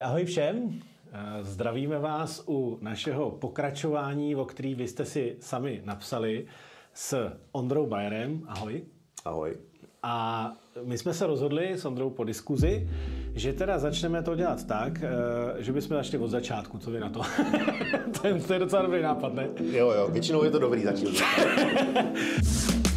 Ahoj všem, eh, zdravíme vás u našeho pokračování, o který vy jste si sami napsali s Ondrou Bajerem. Ahoj. Ahoj. A my jsme se rozhodli s Ondrou po diskuzi, že teda začneme to dělat tak, eh, že bychom začali od začátku, co vy na to? to je docela dobrý nápad, ne? Jo, jo, většinou je to dobrý začít.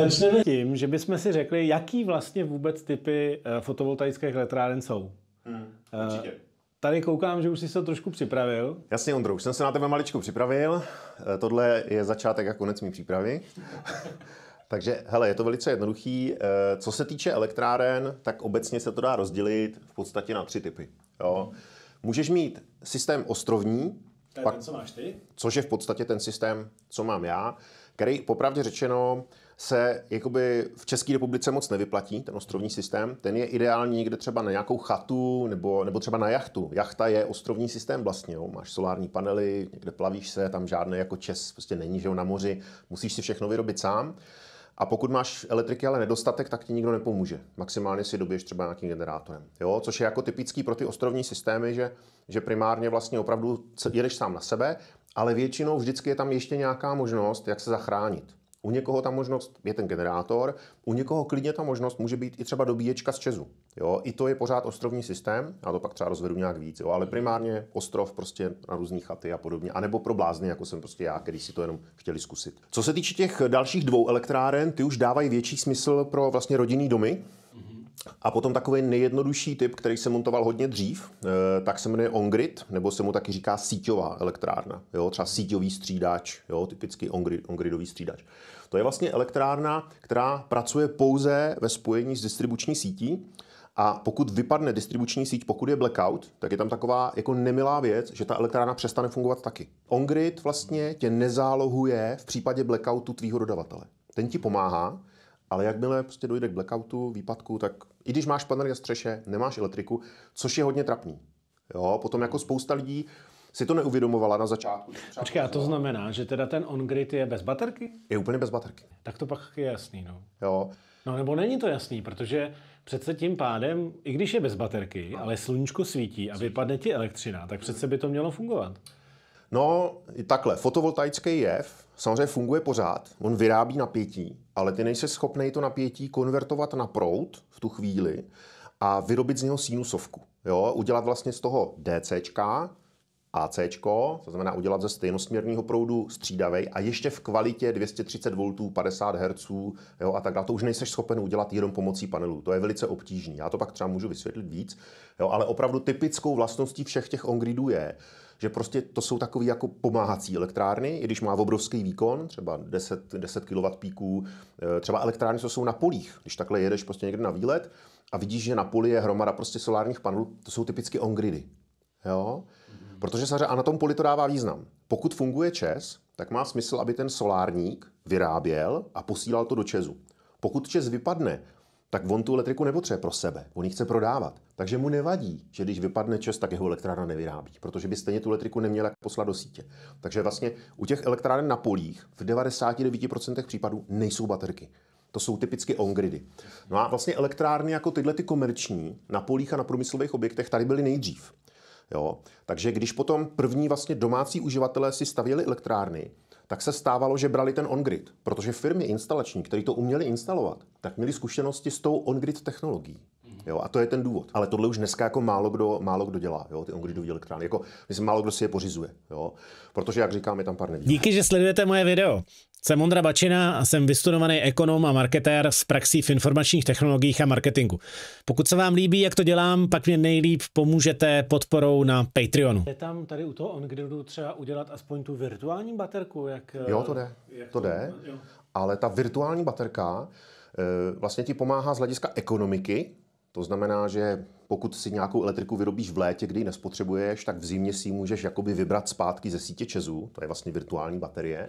Začneme tím, že bychom si řekli, jaký vlastně vůbec typy eh, fotovoltaických elektráren jsou. Hmm, eh, určitě. Tady koukám, že už jsi se trošku připravil. Jasně, Ondro, už jsem se na tebe maličku připravil. Eh, tohle je začátek a konec mý přípravy. Takže, hele, je to velice jednoduchý. Co se týče elektráren, tak obecně se to dá rozdělit v podstatě na tři typy. Jo. Můžeš mít systém ostrovní, pak, ten, co máš ty? Což je v podstatě ten systém, co mám já, který popravdě řečeno se jakoby v České republice moc nevyplatí, ten ostrovní systém. Ten je ideální někde třeba na nějakou chatu nebo, nebo třeba na jachtu. Jachta je ostrovní systém vlastně, jo. máš solární panely, někde plavíš se, tam žádné jako čes prostě není, že jo, na moři, musíš si všechno vyrobit sám. A pokud máš elektriky ale nedostatek, tak ti nikdo nepomůže. Maximálně si dobiješ třeba nějakým generátorem. Jo? Což je jako typický pro ty ostrovní systémy, že, že primárně vlastně opravdu jedeš sám na sebe, ale většinou vždycky je tam ještě nějaká možnost, jak se zachránit. U někoho ta možnost je ten generátor, u někoho klidně ta možnost může být i třeba dobíječka z Čezu. Jo? I to je pořád ostrovní systém, a to pak třeba rozvedu nějak víc, jo? ale primárně ostrov prostě na různé chaty a podobně, anebo pro blázny, jako jsem prostě já, který si to jenom chtěli zkusit. Co se týče těch dalších dvou elektráren, ty už dávají větší smysl pro vlastně rodinný domy, a potom takový nejjednodušší typ, který se montoval hodně dřív, eh, tak se jmenuje ongrid, nebo se mu taky říká síťová elektrárna. Jo, třeba síťový střídač, jo, typicky ongrid, ongridový střídač. To je vlastně elektrárna, která pracuje pouze ve spojení s distribuční sítí. A pokud vypadne distribuční síť, pokud je blackout, tak je tam taková jako nemilá věc, že ta elektrárna přestane fungovat taky. Ongrid vlastně tě nezálohuje v případě blackoutu tvýho dodavatele. Ten ti pomáhá, ale jakmile prostě dojde k blackoutu, výpadku, tak i když máš panely na střeše, nemáš elektriku, což je hodně trapný. Jo, potom jako spousta lidí si to neuvědomovala na začátku. Počkej, a to znamená, že teda ten on-grid je bez baterky? Je úplně bez baterky. Tak to pak je jasný, no. Jo. No nebo není to jasný, protože přece tím pádem, i když je bez baterky, ale sluníčko svítí a vypadne ti elektřina, tak přece by to mělo fungovat. No, takhle, fotovoltaický jev samozřejmě funguje pořád, on vyrábí napětí, ale ty nejsi schopný to napětí konvertovat na prout v tu chvíli a vyrobit z něho sinusovku. Jo? Udělat vlastně z toho DCčka, AC, to znamená udělat ze stejnosměrného proudu střídavej a ještě v kvalitě 230 V, 50 Hz jo, a tak dále. To už nejseš schopen udělat jenom pomocí panelů. To je velice obtížné. Já to pak třeba můžu vysvětlit víc, jo, ale opravdu typickou vlastností všech těch ongridů je, že prostě to jsou takové jako pomáhací elektrárny, i když má obrovský výkon, třeba 10, 10 kW píků, třeba elektrárny, co jsou na polích, když takhle jedeš prostě někde na výlet a vidíš, že na poli je hromada prostě solárních panelů, to jsou typicky ongridy. Jo? Protože samozřejmě a na tom poli to dává význam. Pokud funguje ČES, tak má smysl, aby ten solárník vyráběl a posílal to do ČESu. Pokud ČES vypadne, tak on tu elektriku nepotřebuje pro sebe, on ji chce prodávat. Takže mu nevadí, že když vypadne ČES, tak jeho elektrárna nevyrábí, protože by stejně tu elektriku neměla poslat do sítě. Takže vlastně u těch elektráren na polích v 99% případů nejsou baterky. To jsou typicky ongridy. No a vlastně elektrárny jako tyhle ty komerční na polích a na průmyslových objektech tady byly nejdřív. Jo? Takže když potom první vlastně domácí uživatelé si stavěli elektrárny, tak se stávalo, že brali ten on-grid, protože firmy instalační, které to uměly instalovat, tak měly zkušenosti s tou on-grid technologií. Jo? A to je ten důvod. Ale tohle už dneska jako málo kdo, málo kdo dělá, jo? ty ongridové elektrárny. Jako, myslím, málo kdo si je pořizuje. Jo? Protože, jak říkám, je tam pár nevidí. Díky, že sledujete moje video. Jsem Ondra Bačina a jsem vystudovaný ekonom a marketér s praxí v informačních technologiích a marketingu. Pokud se vám líbí, jak to dělám, pak mě nejlíp pomůžete podporou na Patreonu. Je tam tady u toho OnGridu třeba udělat aspoň tu virtuální baterku? Jak, jo, to jde. Eh, jak to, to jde. Jo. Ale ta virtuální baterka eh, vlastně ti pomáhá z hlediska ekonomiky, to znamená, že pokud si nějakou elektriku vyrobíš v létě, kdy ji nespotřebuješ, tak v zimě si ji můžeš jakoby vybrat zpátky ze sítě Čezu, to je vlastně virtuální baterie,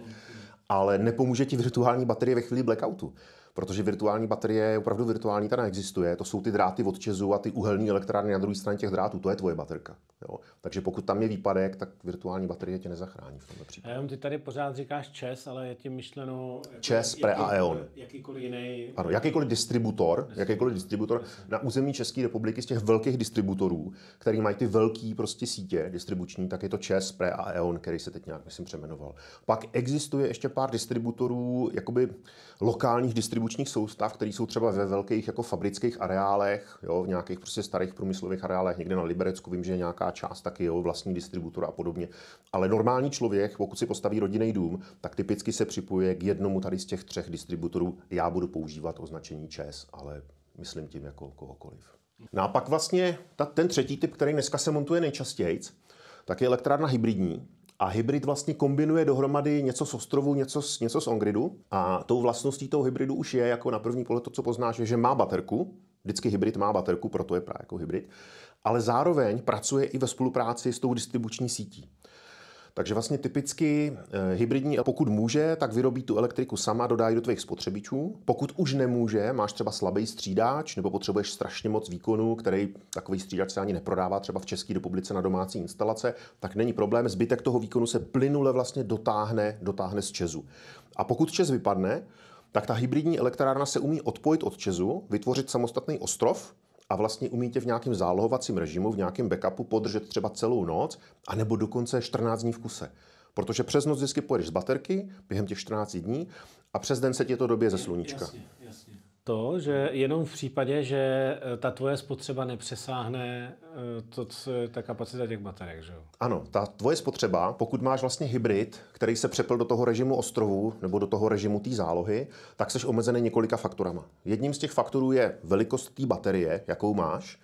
ale nepomůže ti virtuální baterie ve chvíli blackoutu protože virtuální baterie je opravdu virtuální, ta neexistuje. To jsou ty dráty od Česu a ty uhelné elektrárny na druhé straně těch drátů, to je tvoje baterka. Jo? Takže pokud tam je výpadek, tak virtuální baterie tě nezachrání v tomhle případě. ty tady pořád říkáš Čes, ale je tím myšleno... Jako Čes, pre a EON. Jakýkoliv jiný... Ano, jakýkoliv distributor, jakýkoliv distributor na území České republiky z těch velkých distributorů, který mají ty velké prostě sítě distribuční, tak je to Čes, pre a EON, který se teď nějak, myslím, přemenoval. Pak existuje ještě pár distributorů, jakoby lokálních distributorů, distribučních soustav, které jsou třeba ve velkých jako fabrických areálech, jo, v nějakých prostě starých průmyslových areálech, někde na Liberecku, vím, že je nějaká část taky, jo, vlastní distributor a podobně. Ale normální člověk, pokud si postaví rodinný dům, tak typicky se připojuje k jednomu tady z těch třech distributorů. Já budu používat označení ČES, ale myslím tím jako kohokoliv. No a pak vlastně ta, ten třetí typ, který dneska se montuje nejčastěji, tak je elektrárna hybridní, a hybrid vlastně kombinuje dohromady něco z ostrovu, něco z, něco z ongridu. A tou vlastností toho hybridu už je, jako na první pohled to, co poznáš, je, že má baterku. Vždycky hybrid má baterku, proto je právě jako hybrid. Ale zároveň pracuje i ve spolupráci s tou distribuční sítí. Takže vlastně typicky eh, hybridní, pokud může, tak vyrobí tu elektriku sama, dodá ji do tvých spotřebičů. Pokud už nemůže, máš třeba slabý střídač nebo potřebuješ strašně moc výkonu, který takový střídač se ani neprodává třeba v České republice na domácí instalace, tak není problém, zbytek toho výkonu se plynule vlastně dotáhne, dotáhne z Čezu. A pokud Čes vypadne, tak ta hybridní elektrárna se umí odpojit od Čezu, vytvořit samostatný ostrov, a vlastně umíte v nějakém zálohovacím režimu, v nějakém backupu podržet třeba celou noc, anebo dokonce 14 dní v kuse. Protože přes noc vždycky pojedeš z baterky během těch 14 dní a přes den se ti to době ze sluníčka. Jasně, jasně to, že hmm. jenom v případě, že eh, ta tvoje spotřeba nepřesáhne eh, to, co je ta kapacita těch baterek, že jo? Ano, ta tvoje spotřeba, pokud máš vlastně hybrid, který se přepl do toho režimu ostrovu nebo do toho režimu té zálohy, tak seš omezený několika faktorama. Jedním z těch faktorů je velikost té baterie, jakou máš,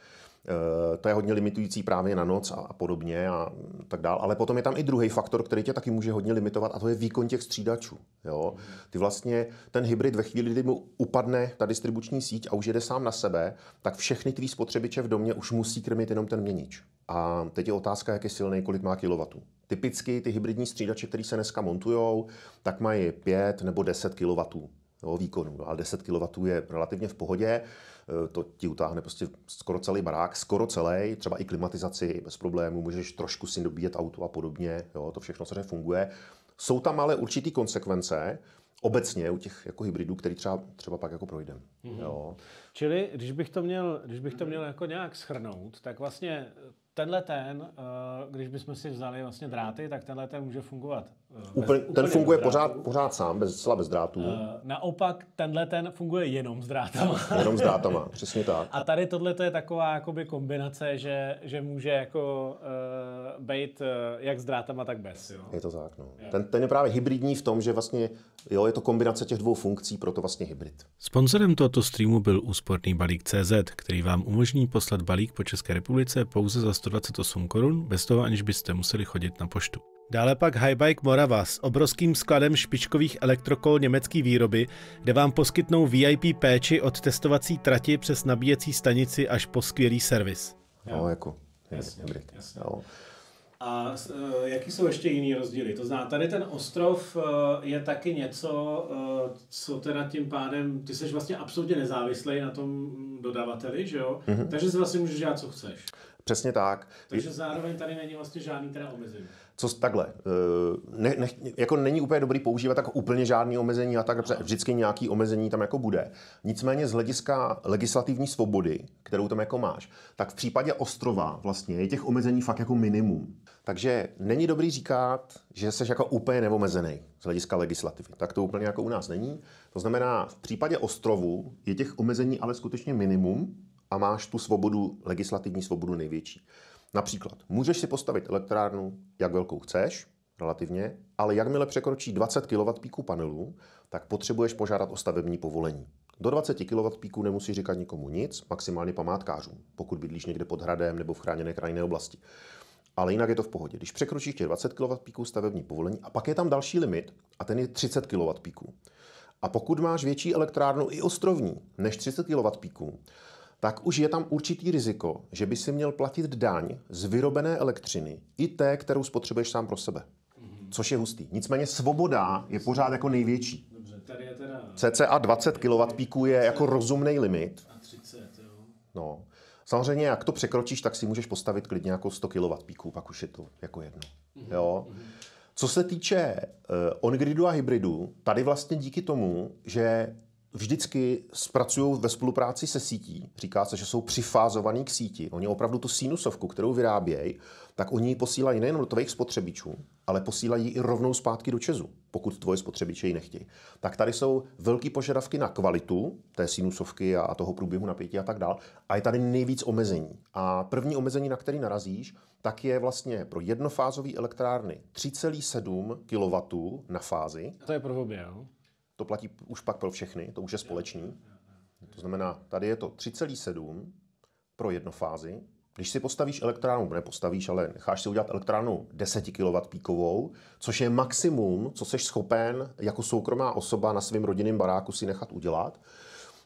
Eh, to je hodně limitující právě na noc a podobně a tak dál. Ale potom je tam i druhý faktor, který tě taky může hodně limitovat a to je výkon těch střídačů. Jo? Ty vlastně ten hybrid ve chvíli, kdy mu upadne ta distribuční síť a už jede sám na sebe, tak všechny tvý spotřebiče v domě už musí krmit jenom ten měnič. A teď je otázka, jak je silný, kolik má kilowatů. Typicky ty hybridní střídače, které se dneska montují, tak mají 5 nebo 10 kW výkonu. No, ale 10 kW je relativně v pohodě. Eh, to ti utáhne prostě skoro celý barák, skoro celý, třeba i klimatizaci bez problémů, můžeš trošku si dobíjet auto a podobně, jo, to všechno samozřejmě funguje. Jsou tam ale určitý konsekvence, obecně u těch jako hybridů, který třeba, třeba pak jako projdeme. Mm-hmm. Čili, když bych to měl, když bych to mhm. měl jako nějak schrnout, tak vlastně tenhle ten, eh, když bychom si vzali vlastně dráty, tak tenhle ten může fungovat. Eh, bez, úplně, ten funguje pořád, pořád sám, bez, zcela bez drátů. Eh, naopak tenhle ten funguje jenom s drátama. Jenom s drátama, přesně tak. A tady tohle je taková jakoby kombinace, že, že může jako být eh, jak s drátama, tak bez. Jo? Je to tak, no. Ten, ten je právě hybridní v tom, že vlastně jo, je to kombinace těch dvou funkcí, proto vlastně hybrid. Sponzorem tohoto streamu byl úsporný balík CZ, který vám umožní poslat balík po České republice pouze za 128 korun, bez toho aniž byste museli chodit na poštu. Dále pak Highbike Morava s obrovským skladem špičkových elektrokol německé výroby, kde vám poskytnou VIP péči od testovací trati přes nabíjecí stanici až po skvělý servis. Jo, jako, je, jasně, jasně. Jo. A e, jaký jsou ještě jiný rozdíly? To zná, tady ten ostrov e, je taky něco, e, co teda tím pádem, ty jsi vlastně absolutně nezávislý na tom dodavateli, že jo? Mm-hmm. Takže si vlastně můžeš dělat, co chceš. Přesně tak. Takže zároveň tady není vlastně žádný teda omezení. Co takhle, eh, ne, ne, jako není úplně dobrý používat tak úplně žádný omezení a tak, protože vždycky nějaký omezení tam jako bude. Nicméně z hlediska legislativní svobody, kterou tam jako máš, tak v případě ostrova vlastně je těch omezení fakt jako minimum. Takže není dobrý říkat, že jsi jako úplně neomezený z hlediska legislativy. Tak to úplně jako u nás není. To znamená, v případě ostrovu je těch omezení ale skutečně minimum, a máš tu svobodu, legislativní svobodu největší. Například, můžeš si postavit elektrárnu, jak velkou chceš, relativně, ale jakmile překročí 20 kW píku panelů, tak potřebuješ požádat o stavební povolení. Do 20 kW píku nemusí říkat nikomu nic, maximálně památkářům, pokud bydlíš někde pod hradem nebo v chráněné krajinné oblasti. Ale jinak je to v pohodě. Když překročíš těch 20 kW píku stavební povolení a pak je tam další limit a ten je 30 kW píku. A pokud máš větší elektrárnu i ostrovní než 30 kW píku, tak už je tam určitý riziko, že by si měl platit daň z vyrobené elektřiny i té, kterou spotřebuješ sám pro sebe. Mhm. Což je hustý. Nicméně svoboda je pořád jako největší. CCA 20 kW píku je jako rozumný limit. A No. Samozřejmě, jak to překročíš, tak si můžeš postavit klidně jako 100 kW píku, pak už je to jako jedno. Mhm. Jo? Mhm. Co se týče eh, on-gridu a hybridu, tady vlastně díky tomu, že vždycky zpracují ve spolupráci se sítí. Říká se, že jsou přifázovaní k síti. Oni opravdu tu sinusovku, kterou vyrábějí, tak oni ji posílají nejen do tvojich spotřebičů, ale posílají i rovnou zpátky do Česu, pokud tvoje spotřebiče ji nechtějí. Tak tady jsou velké požadavky na kvalitu té sinusovky a toho průběhu napětí a tak dál. A je tady nejvíc omezení. A první omezení, na který narazíš, tak je vlastně pro jednofázové elektrárny 3,7 kW na fázi. to je pro obě, jo? to platí už pak pro všechny, to už je společný. To znamená, tady je to 3,7 pro fázi. Když si postavíš elektrárnu, nepostavíš, ale necháš si udělat elektrárnu 10 kW píkovou, což je maximum, co jsi schopen jako soukromá osoba na svém rodinném baráku si nechat udělat,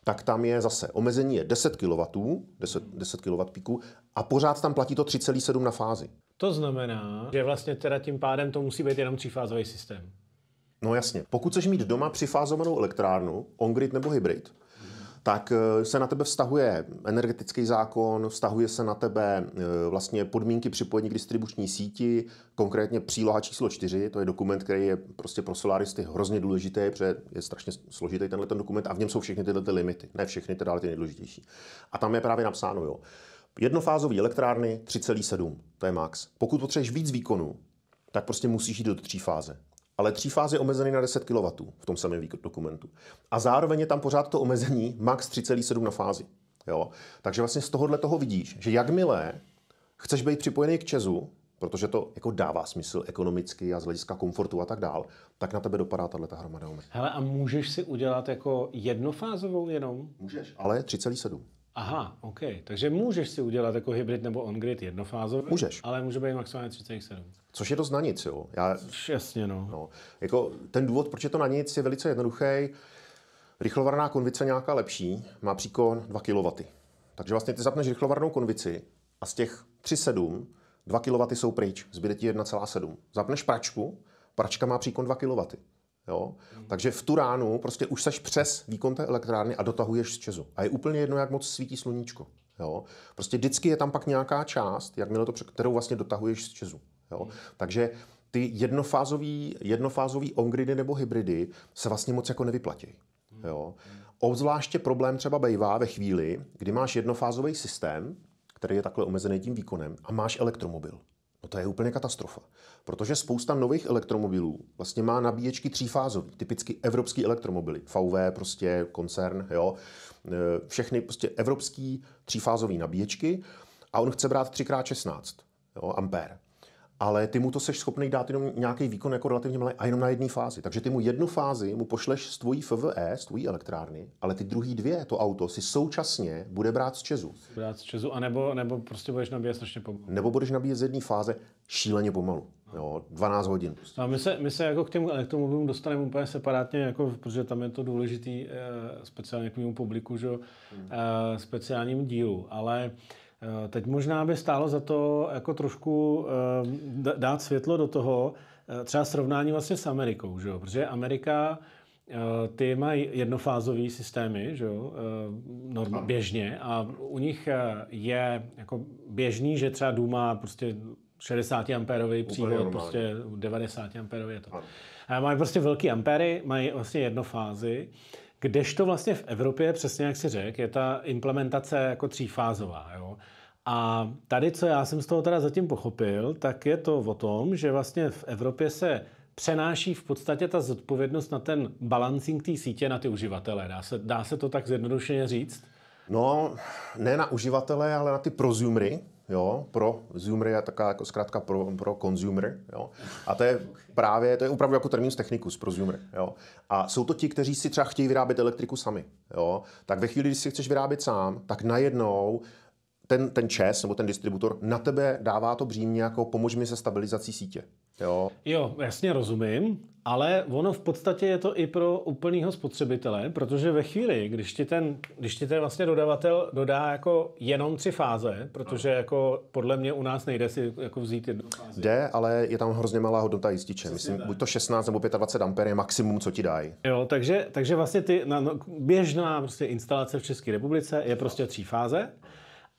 tak tam je zase omezení je 10 kW, 10, 10 kW píku a pořád tam platí to 3,7 na fázi. To znamená, že vlastně teda tím pádem to musí být jenom třífázový systém. No jasně. Pokud chceš mít doma přifázovanou elektrárnu, on-grid nebo hybrid, tak eh, se na tebe vztahuje energetický zákon, vztahuje se na tebe eh, vlastně podmínky připojení k distribuční síti, konkrétně příloha číslo 4, to je dokument, který je prostě pro solaristy hrozně důležitý, protože je strašně složitý tenhle ten dokument a v něm jsou všechny tyhle ty limity, ne všechny, teda ale ty nejdůležitější. A tam je právě napsáno, jo, jednofázový elektrárny 3,7, to je max. Pokud potřebuješ víc výkonu, tak prostě musíš jít do tří fáze ale tří fáze omezeny na 10 kW v tom samém dokumentu. A zároveň je tam pořád to omezení max 3,7 na fázi. Jo? Takže vlastně z tohohle toho vidíš, že jakmile chceš být připojený k Česu, protože to jako dává smysl ekonomicky a z hlediska komfortu a tak dál, tak na tebe dopadá tahle ta hromada omezení. Hele, a můžeš si udělat jako jednofázovou jenom? Můžeš, ale 3,7. Aha, OK. Takže můžeš si udělat jako hybrid nebo on-grid jednofázový, můžeš. ale může být maximálně 37. Což je dost na nic, jo. Já, Jasně, no. no. Jako ten důvod, proč je to na nic, je velice jednoduchý. Rychlovarná konvice nějaká lepší má příkon 2 kW. Takže vlastně ty zapneš rychlovarnou konvici a z těch 3,7 2 kW jsou pryč, zbyde ti 1,7. Zapneš pračku, pračka má příkon 2 kW. Jo? Hmm. Takže v tu ránu prostě už seš přes výkon té elektrárny a dotahuješ z čezu. A je úplně jedno, jak moc svítí sluníčko. Jo? Prostě vždycky je tam pak nějaká část, jakmile to, kterou vlastně dotahuješ z čezu. Jo? Hmm. Takže ty jednofázový, jednofázový ongridy nebo hybridy se vlastně moc jako nevyplatí. Hmm. Jo? Obzvláště problém třeba bejvá ve chvíli, kdy máš jednofázový systém, který je takhle omezený tím výkonem, a máš elektromobil. No to je úplně katastrofa, protože spousta nových elektromobilů vlastně má nabíječky třífázové, typicky evropský elektromobily, VW prostě koncern, jo, e, všechny prostě evropský třífázové nabíječky a on chce brát 3x16 jo, ampér ale ty mu to seš schopný dát jenom nějaký výkon jako relativně malý a jenom na jedné fázi. Takže ty mu jednu fázi mu pošleš z tvojí FVE, z tvojí elektrárny, ale ty druhý dvě, to auto, si současně bude brát z Čezu. Brát z Čezu, anebo, nebo prostě budeš nabíjet strašně pomalu. Nebo budeš nabíjet z jedné fáze šíleně pomalu. Jo, 12 hodin. Prostě. A my se, my se jako k těm elektromobilům dostaneme úplně separátně, jako, protože tam je to důležitý, eh, speciálně k mému publiku, že, hmm. Eh, speciálním dílu. Ale Eh, teď možná by stálo za to jako trošku eh, dát světlo do toho, eh, třeba srovnání vlastně s Amerikou, že jo? protože Amerika ty mají jednofázové systémy, že jo, norm, běžně a u nich je jako běžný, že třeba důma prostě 60 amperový přívod, prostě 90 amperový je to. A mají prostě velký ampery, mají vlastně jednofázy. fázi Kdežto vlastně v Evropě, přesně jak si řekl, je ta implementace jako třífázová. Jo? A tady, co já jsem z toho teda zatím pochopil, tak je to o tom, že vlastně v Evropě se přenáší v podstatě ta zodpovědnost na ten balancing té sítě na ty uživatele. Dá se, dá se to tak zjednodušeně říct? No, ne na uživatele, ale na ty prosumery, jo, pro zoomer je taková jako zkrátka pro, pro consumer, jo. A to je právě, to je opravdu jako termínus technicus pro zoomer, jo. A jsou to ti, kteří si třeba chtějí vyrábět elektriku sami, jo. Tak ve chvíli, když si chceš vyrábět sám, tak najednou ten, ten čes nebo ten distributor na tebe dává to břímně jako pomož mi se stabilizací sítě. Jo. jo, jasně rozumím, ale ono v podstatě je to i pro úplného spotřebitele, protože ve chvíli, když ti ten, když ti ten vlastně dodavatel dodá jako jenom tři fáze, protože jako podle mě u nás nejde si jako vzít jednu fázi. Jde, ale je tam hrozně malá hodnota jističe. Myslím, buď to 16 nebo 25 amper je maximum, co ti dají. Jo, takže, takže vlastně ty, na, no, běžná prostě instalace v České republice je prostě tří fáze.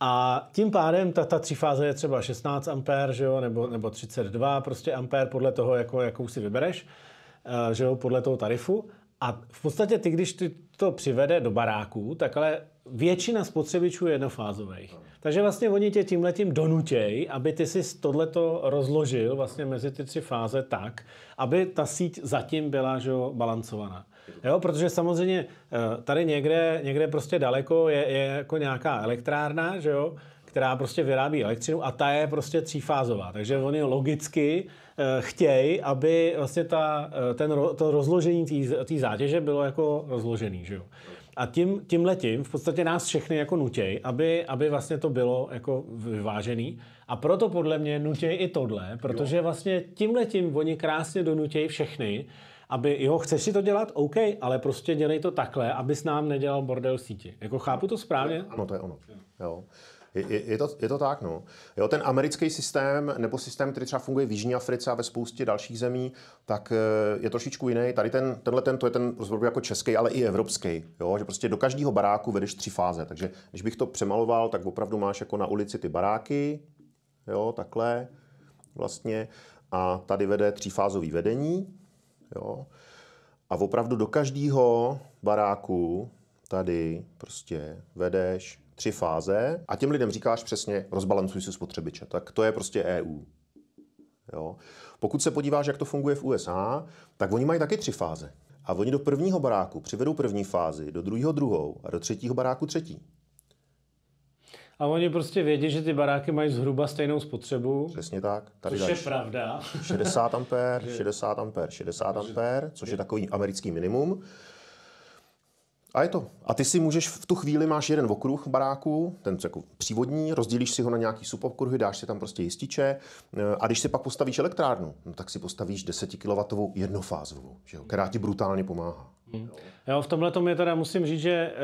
A tím pádem ta, ta fáze je třeba 16 ampér, že jo, nebo, nebo 32 prostě ampér podle toho, jako, jakou si vybereš, eh, že jo, podle toho tarifu. A v podstatě ty, když ty to přivede do baráku, tak ale většina spotřebičů je jednofázových. Takže vlastně oni tě tímhletím donutěj, aby ty si tohleto rozložil vlastně mezi ty tři fáze tak, aby ta síť zatím byla že jo, balancovaná. Jo, protože samozřejmě eh, tady někde, někde prostě daleko je, je jako nějaká elektrárna, že jo, která prostě vyrábí elektřinu a ta je prostě třífázová. Takže oni logicky eh, chtějí, aby vlastně ta, eh, ten, to rozložení té zátěže bylo jako rozložený. Že jo? A tím, tím letím v podstatě nás všechny jako nutějí, aby, aby vlastně to bylo jako vyvážený. A proto podle mě nutějí i tohle, protože vlastně tím letím oni krásně donutějí všechny, aby jo, chceš si to dělat, OK, ale prostě dělej to takhle, abys nám nedělal bordel síti. Jako chápu to správně? No to je ono. Jo. Je, je, je, to, je to tak, no. Jo, ten americký systém, nebo systém, který třeba funguje v Jižní Africe a ve spoustě dalších zemí, tak eh, je trošičku jiný. Tady ten, tenhle ten, to je ten rozbor jako český, ale i evropský. Jo? Že prostě do každého baráku vedeš tři fáze. Takže když bych to přemaloval, tak opravdu máš jako na ulici ty baráky, jo, takhle vlastně. A tady vede třífázový vedení, Jo? A opravdu do každého baráku tady prostě vedeš tři fáze a těm lidem říkáš přesně, rozbalancuj si spotřebiče. Tak to je prostě EU. Jo. Pokud se podíváš, jak to funguje v USA, tak oni mají taky tři fáze. A oni do prvního baráku přivedou první fázi, do druhého druhou a do třetího baráku třetí. A oni prostě vědí, že ty baráky mají zhruba stejnou spotřebu. Přesně tak. Tady což dáš je pravda. 60 ampér, 60 ampér, 60 ampér, což je takový americký minimum. A je to. A ty si můžeš, v tu chvíli máš jeden okruh baráku, ten jako přívodní, rozdělíš si ho na nějaký subokruhy, dáš si tam prostě jističe eh, a když si pak postavíš elektrárnu, no tak si postavíš 10 kW jednofázovou, že jo, která ti brutálně pomáhá. Hmm. Jo, v tomhle je teda musím říct, že eh,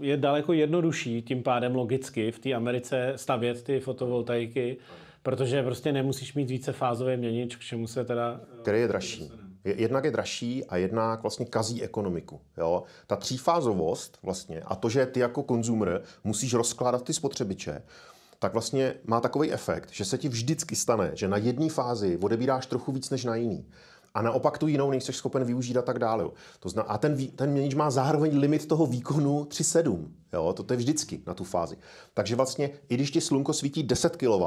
je daleko jednodušší tím pádem logicky v té Americe stavět ty fotovoltaiky, protože prostě nemusíš mít více fázové měnič, k čemu se teda... Který je dražší. Eh, jednak je dražší a jednak vlastně kazí ekonomiku. Jo? Ta třífázovost vlastně a to, že ty jako konzumer musíš rozkládat ty spotřebiče, tak vlastně má takový efekt, že se ti vždycky stane, že na jedné fázi odebíráš trochu víc než na jiný a naopak tu jinou nejsi schopen využít a tak dále. To zna, a ten, ten měnič má zároveň limit toho výkonu 3,7. Jo, to, to je vždycky na tu fázi. Takže vlastně, i když ti slunko svítí 10 kW,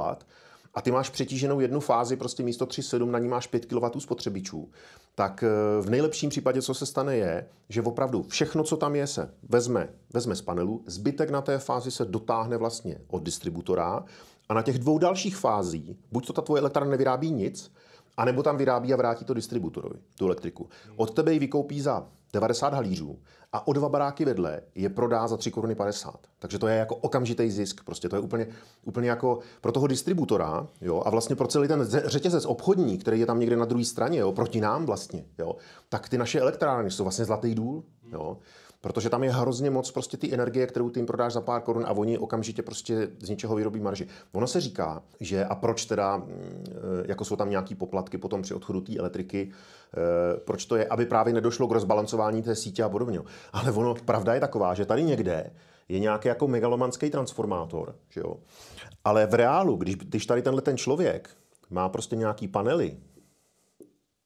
a ty máš přetíženou jednu fázi, prostě místo 3,7 na ní máš 5 kW spotřebičů, tak eh, v nejlepším případě, co se stane, je, že opravdu všechno, co tam je, se vezme, vezme z panelu, zbytek na té fázi se dotáhne vlastně od distributora a na těch dvou dalších fází, buď to ta tvoje elektrárna nevyrábí nic, anebo tam vyrábí a vrátí to distributorovi, tu elektriku. Od tebe ji vykoupí za 90 halířů a o dva baráky vedle je prodá za 3 koruny 50. Takže to je jako okamžitý zisk. Prostě to je úplně, úplně jako pro toho distributora jo, a vlastně pro celý ten řetězec obchodní, který je tam někde na druhé straně, jo, proti nám vlastně, jo, tak ty naše elektrárny jsou vlastně zlatý důl. Jo. Hmm. Protože tam je hrozně moc prostě ty energie, kterou ty jim prodáš za pár korun a oni okamžitě prostě z ničeho vyrobí marži. Ono se říká, že a proč teda, mm, e, jako jsou tam nějaký poplatky potom při odchodu té elektriky, e, proč to je, aby právě nedošlo k rozbalancování té sítě a podobně. Ale ono, pravda je taková, že tady někde je nějaký jako megalomanský transformátor, že jo. Ale v reálu, když, když tady tenhle ten člověk má prostě nějaký panely,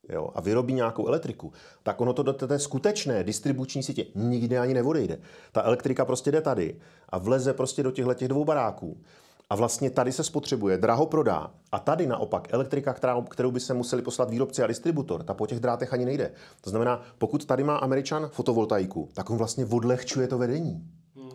jo, a vyrobí nějakou elektriku, tak ono to do té skutečné distribuční sítě nikdy ani neodejde. Ta elektrika prostě jde tady a vleze prostě do těchto těch dvou baráků. A vlastně tady se spotřebuje, draho prodá. A tady naopak elektrika, která, kterou by se museli poslat výrobci a distributor, ta po těch drátech ani nejde. To znamená, pokud tady má Američan fotovoltaiku, tak on vlastně odlehčuje to vedení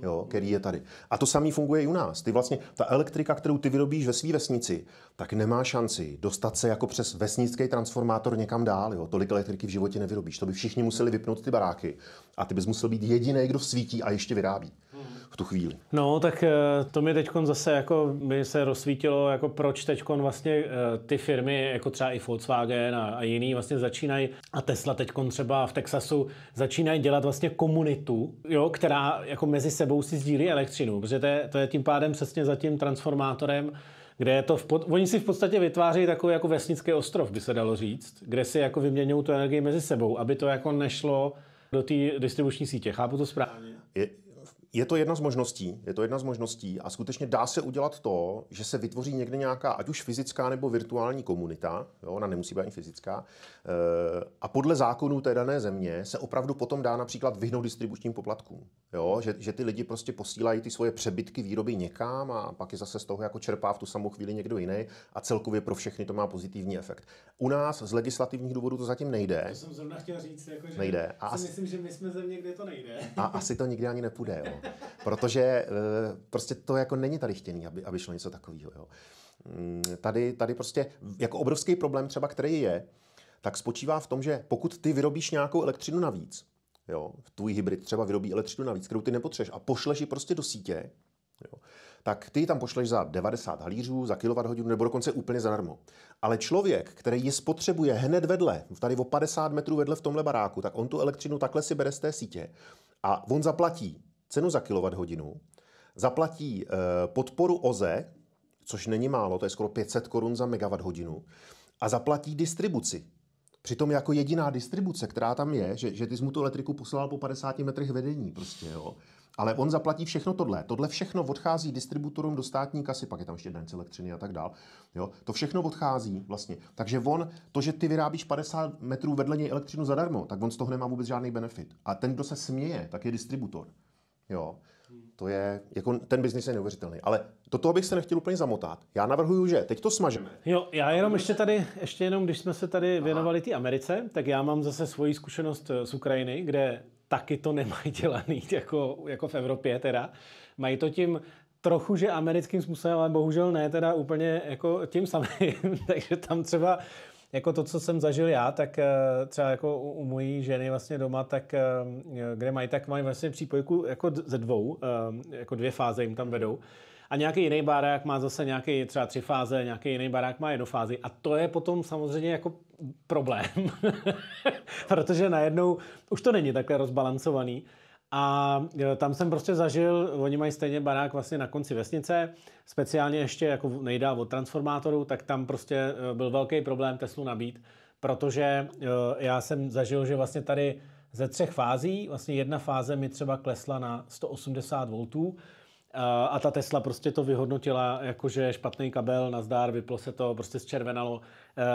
jo, který je tady. A to samý funguje i u nás. Ty vlastně, ta elektrika, kterou ty vyrobíš ve své vesnici, tak nemá šanci dostat se jako přes vesnický transformátor někam dál. Jo. Tolik elektriky v životě nevyrobíš. To by všichni museli vypnout ty baráky. A ty bys musel být jediný, kdo svítí a ještě vyrábí v tu chvíli. No, tak eh, to mi teď zase jako by se rozsvítilo, jako proč teď vlastně eh, ty firmy, jako třeba i Volkswagen a, a jiný vlastně začínají, a Tesla teď třeba v Texasu, začínají dělat vlastně komunitu, jo, která jako mezi sebou si sdílí elektřinu, protože to je, to je tím pádem přesně za tím transformátorem, kde je to v pod... oni si v podstatě vytváří takový jako vesnický ostrov, by se dalo říct, kde si jako vyměňují tu energii mezi sebou, aby to jako nešlo do té distribuční sítě. Chápu to správně? Je, je to jedna z možností, je to jedna z možností a skutečně dá se udělat to, že se vytvoří někde nějaká, ať už fyzická nebo virtuální komunita, jo, ona nemusí být ani fyzická, eh, a podle zákonů té dané země se opravdu potom dá například vyhnout distribučním poplatkům. Jo, že, že ty lidi prostě posílají ty svoje přebytky výroby někam a pak je zase z toho jako čerpá v tu samou chvíli někdo jiný a celkově pro všechny to má pozitivní efekt. U nás z legislativních důvodů to zatím nejde. To jsem zrovna chtěl říct, jako, že nejde. A asi, myslím, že my jsme země, kde to nejde. A asi to nikdy ani nepůjde. Jo. Protože eh, prostě to jako není tady chtěný, aby, aby šlo něco takového. Jo. Mm, tady, tady prostě jako obrovský problém třeba, který je, tak spočívá v tom, že pokud ty vyrobíš nějakou elektřinu navíc, jo, tvůj hybrid třeba vyrobí elektřinu navíc, kterou ty nepotřebuješ a pošleš ji prostě do sítě, Jo. Tak ty tam pošleš za 90 halířů, za kWh nebo dokonce úplně zadarmo. Ale člověk, který ji spotřebuje hned vedle, tady o 50 metrů vedle v tomhle baráku, tak on tu elektřinu takhle si bere z té sítě a on zaplatí cenu za kilowatthodinu, zaplatí eh, podporu OZE, což není málo, to je skoro 500 korun za megawatthodinu, a zaplatí distribuci. Přitom jako jediná distribuce, která tam je, že, že ty jsi mu tu elektriku poslal po 50 metrech vedení prostě, jo. Ale on zaplatí všechno tohle. Tohle všechno odchází distributorům do státní kasy, pak je tam ještě daň elektřiny a tak dál. Jo? To všechno odchází vlastně. Takže on, to, že ty vyrábíš 50 metrů vedle něj elektřinu zadarmo, tak on z toho nemá vůbec žádný benefit. A ten, kdo se směje, tak je distributor. Jo. To je, jako ten biznis je neuvěřitelný. Ale do toho bych se nechtěl úplně zamotat. Já navrhuju, že teď to smažeme. Jo, já jenom ještě tady, ještě jenom, když jsme se tady Aha. věnovali té Americe, tak já mám zase svoji zkušenost eh, z Ukrajiny, kde taky to nemají dělaný, jako, jako v Evropě teda. Mají to tím trochu, že americkým způsobem, ale bohužel ne teda úplně jako tím samým. Takže tam třeba jako to, co jsem zažil já, tak eh, třeba jako u, u mojí ženy vlastně doma, tak eh, eh, kde mají, tak mají vlastně přípojku jako ze dvou, jako dvě fáze jim tam vedou. A nějaký jiný barák má zase nějaký třeba tři fáze, nějaký jiný barák má jednu fázi. A to je potom samozřejmě jako problém, protože najednou už to není takhle rozbalancovaný. A e, tam jsem prostě zažil, oni mají stejně barák vlastně na konci vesnice, speciálně ještě jako nejdál od transformátoru, tak tam prostě e, byl velký problém Teslu nabít, protože e, já jsem zažil, že vlastně tady ze třech fází, vlastně jedna fáze mi třeba klesla na 180 voltů, a ta Tesla prostě to vyhodnotila jako, že špatný kabel, nazdár, vyplo se to, prostě zčervenalo,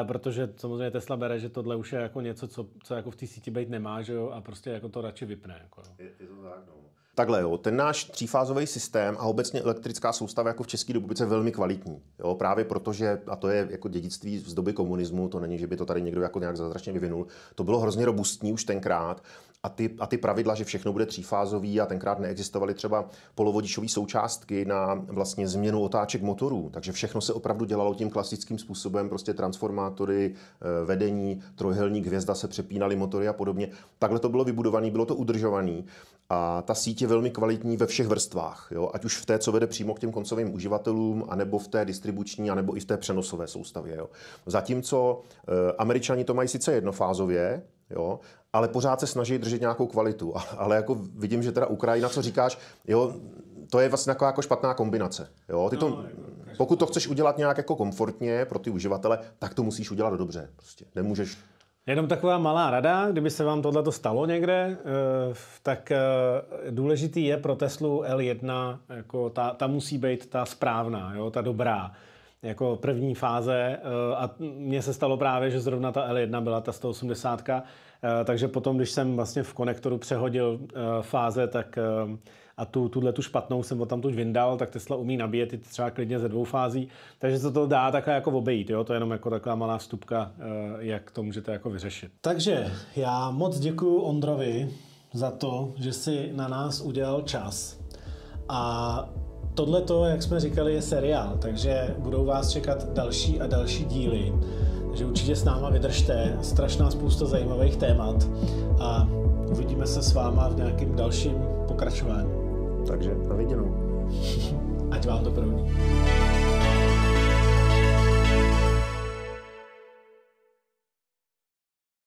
eh, protože samozřejmě Tesla bere, že tohle už je jako něco, co, co jako v té síti být nemá, že jo, a prostě jako to radši vypne. Jako. No. Je, je to tak, no. Takhle jo, ten náš třífázový systém a obecně elektrická soustava jako v České republice je velmi kvalitní. Jo, právě protože, a to je jako dědictví z doby komunismu, to není, že by to tady někdo jako nějak zázračně vyvinul, to bylo hrozně robustní už tenkrát a ty, a ty pravidla, že všechno bude třífázový a tenkrát neexistovaly třeba polovodičové součástky na vlastně změnu otáček motorů, takže všechno se opravdu dělalo tím klasickým způsobem, prostě transformátory, eh, vedení, trojhelník, hvězda se přepínaly motory a podobně. Takhle to bylo vybudované, bylo to udržované a ta sítě je velmi kvalitní ve všech vrstvách, jo? ať už v té, co vede přímo k těm koncovým uživatelům, anebo v té distribuční, anebo i v té přenosové soustavě. Jo? Zatímco eh, američani to mají sice jednofázově, jo, ale pořád se snaží držet nějakou kvalitu. Ale jako vidím, že teda Ukrajina, co říkáš, jo, to je vlastně jako jako špatná kombinace. Jo? Ty to, no, jako pokud to chceš udělat nějak jako komfortně pro ty uživatele, tak to musíš udělat dobře. Prostě nemůžeš Jenom taková malá rada, kdyby se vám tohle stalo někde, eh, tak eh, důležitý je pro Teslu L1, jako ta, ta musí být ta správná, jo, ta dobrá jako první fáze eh, a mně se stalo právě, že zrovna ta L1 byla ta 180, eh, takže potom, když jsem vlastně v konektoru přehodil eh, fáze, tak a tu, tuhle tu špatnou jsem tam tuž vyndal, tak Tesla umí nabíjet i třeba klidně ze dvou fází, takže se to dá takhle jako obejít, jo? to je jenom jako taková malá vstupka, jak to můžete jako vyřešit. Takže já moc děkuji Ondrovi za to, že si na nás udělal čas a tohle to, jak jsme říkali, je seriál, takže budou vás čekat další a další díly. Takže určitě s náma vydržte, strašná spousta zajímavých témat a uvidíme se s váma v nějakém dalším pokračování. Takže na viděnou. Ať vám to první.